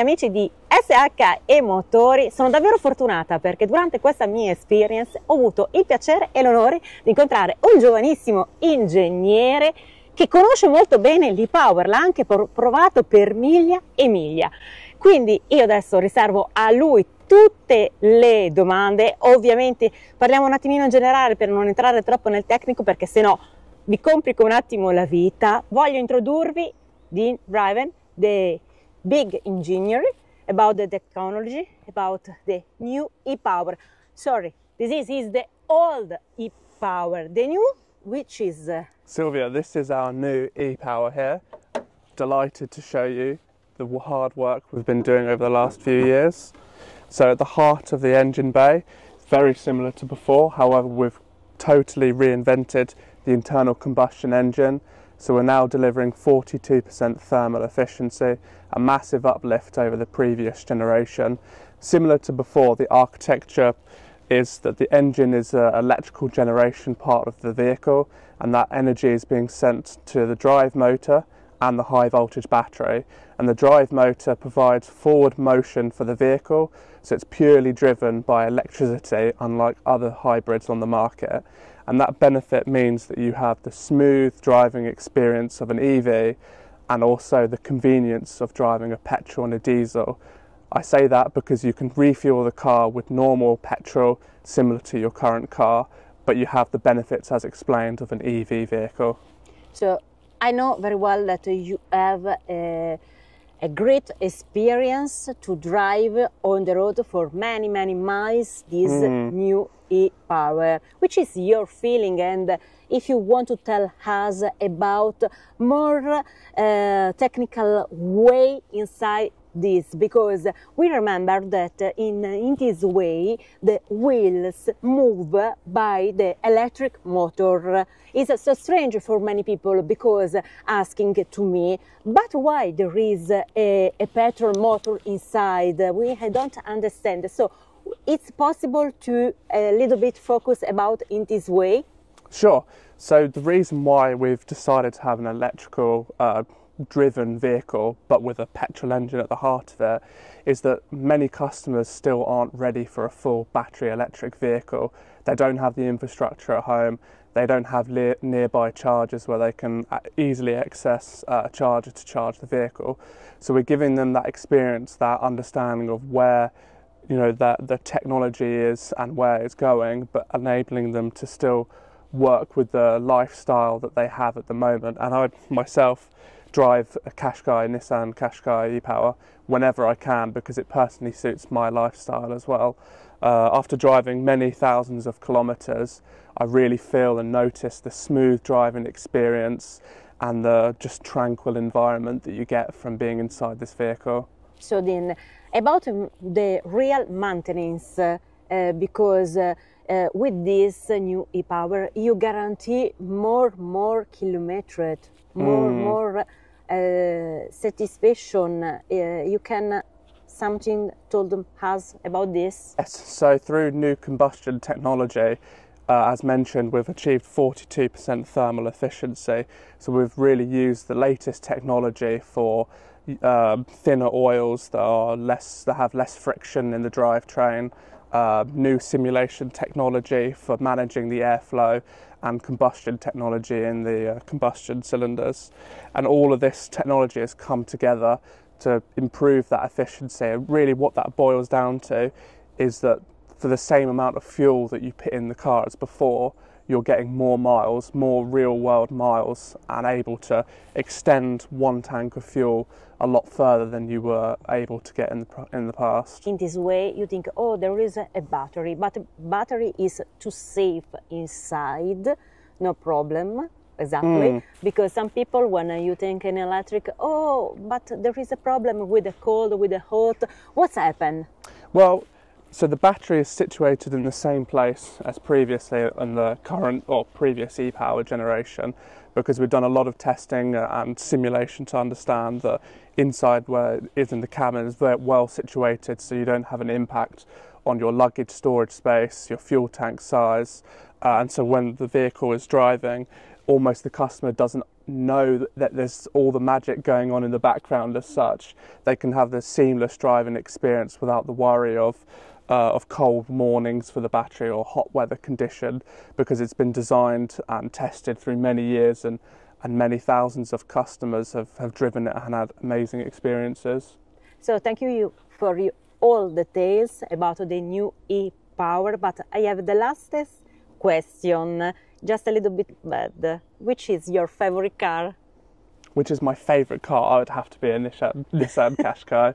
amici di SHE Motori, sono davvero fortunata perché durante questa mia experience ho avuto il piacere e l'onore di incontrare un giovanissimo ingegnere che conosce molto bene l'e-power, l'ha anche provato per miglia e miglia. Quindi io adesso riservo a lui tutte le domande, ovviamente parliamo un attimino in generale per non entrare troppo nel tecnico perché se no vi complico un attimo la vita. Voglio introdurvi Dean Driven, the big engineering about the technology, about the new e-power. Sorry, this is, is the old e-power, the new, which is... Uh... Sylvia, this is our new e-power here. Delighted to show you the hard work we've been doing over the last few years. So at the heart of the engine bay, very similar to before, however we've totally reinvented the internal combustion engine so we're now delivering 42% thermal efficiency, a massive uplift over the previous generation. Similar to before, the architecture is that the engine is an electrical generation part of the vehicle and that energy is being sent to the drive motor and the high voltage battery and the drive motor provides forward motion for the vehicle so it's purely driven by electricity unlike other hybrids on the market and that benefit means that you have the smooth driving experience of an EV and also the convenience of driving a petrol and a diesel. I say that because you can refuel the car with normal petrol similar to your current car but you have the benefits as explained of an EV vehicle. So I know very well that you have a, a great experience to drive on the road for many, many miles this mm. new e-power. Which is your feeling and if you want to tell us about more uh, technical way inside this because we remember that in, in this way the wheels move by the electric motor. It's so strange for many people because asking to me, but why there is a, a petrol motor inside? We don't understand. So it's possible to a little bit focus about in this way? Sure. So the reason why we've decided to have an electrical uh, driven vehicle but with a petrol engine at the heart of it is that many customers still aren't ready for a full battery electric vehicle. They don't have the infrastructure at home, they don't have le- nearby chargers where they can uh, easily access uh, a charger to charge the vehicle. So we're giving them that experience, that understanding of where you know that the technology is and where it's going, but enabling them to still work with the lifestyle that they have at the moment. And I myself drive a Qashqai, Nissan Qashqai e-Power whenever I can because it personally suits my lifestyle as well. Uh, after driving many thousands of kilometres, I really feel and notice the smooth driving experience and the just tranquil environment that you get from being inside this vehicle. So then, about the real maintenance, uh, uh because uh, uh, with this new e-power you guarantee more more kilometres more mm. more uh, satisfaction uh, you can uh, something told us about this yes, so through new combustion technology uh, as mentioned, we've achieved 42% thermal efficiency. So we've really used the latest technology for um, thinner oils that are less that have less friction in the drivetrain. Uh, new simulation technology for managing the airflow, and combustion technology in the uh, combustion cylinders. And all of this technology has come together to improve that efficiency. And really, what that boils down to is that for the same amount of fuel that you put in the car as before, you're getting more miles, more real world miles, and able to extend one tank of fuel a lot further than you were able to get in the, in the past. In this way, you think, oh, there is a battery, but battery is too safe inside, no problem. Exactly, mm. because some people, when you think an electric, oh, but there is a problem with the cold, with the hot. What's happened? Well, so the battery is situated in the same place as previously in the current or previous e-power generation because we've done a lot of testing uh, and simulation to understand that inside where it is in the cabin is very well situated so you don't have an impact on your luggage storage space, your fuel tank size uh, and so when the vehicle is driving almost the customer doesn't know that there's all the magic going on in the background as such. They can have the seamless driving experience without the worry of uh, of cold mornings for the battery or hot weather condition because it's been designed and tested through many years and, and many thousands of customers have, have driven it and had amazing experiences. So thank you for all the details about the new e-power, but I have the lastest question, just a little bit bad. Which is your favorite car? Which is my favorite car? I would have to be a Nissan, Nissan Qashqai.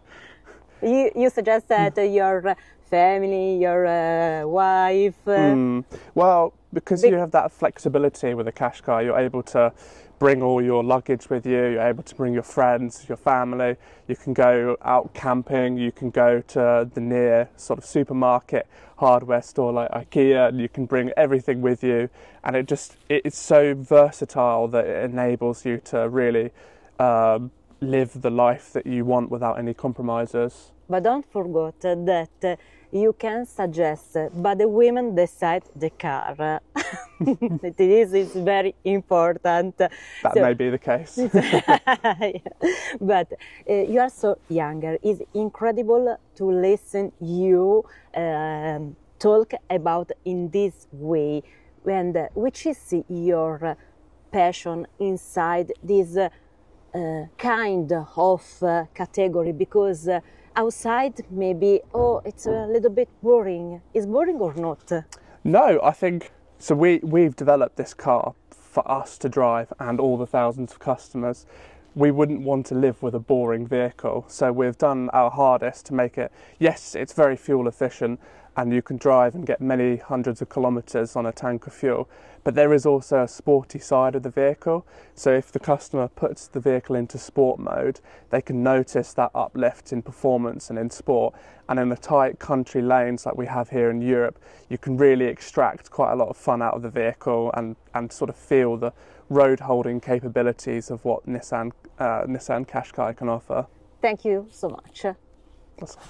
You, you, suggested your family, your uh, wife. Mm. Well, because Be you have that flexibility with a cash car, you're able to bring all your luggage with you, you're able to bring your friends, your family, you can go out camping, you can go to the near sort of supermarket, hardware store like IKEA, and you can bring everything with you. And it just, it's so versatile that it enables you to really um, live the life that you want without any compromises. But don't forget that you can suggest, but the women decide the car. This is very important. That so, may be the case. but uh, you are so younger. It's incredible to listen you um, talk about in this way, and uh, which is your passion inside this uh, kind of uh, category because uh, outside maybe oh it's a little bit boring is boring or not no i think so we we've developed this car for us to drive and all the thousands of customers we wouldn't want to live with a boring vehicle so we've done our hardest to make it yes it's very fuel efficient and you can drive and get many hundreds of kilometres on a tank of fuel. But there is also a sporty side of the vehicle, so if the customer puts the vehicle into sport mode, they can notice that uplift in performance and in sport. And in the tight country lanes like we have here in Europe, you can really extract quite a lot of fun out of the vehicle and, and sort of feel the road holding capabilities of what Nissan, uh, Nissan Qashqai can offer. Thank you so much. Awesome.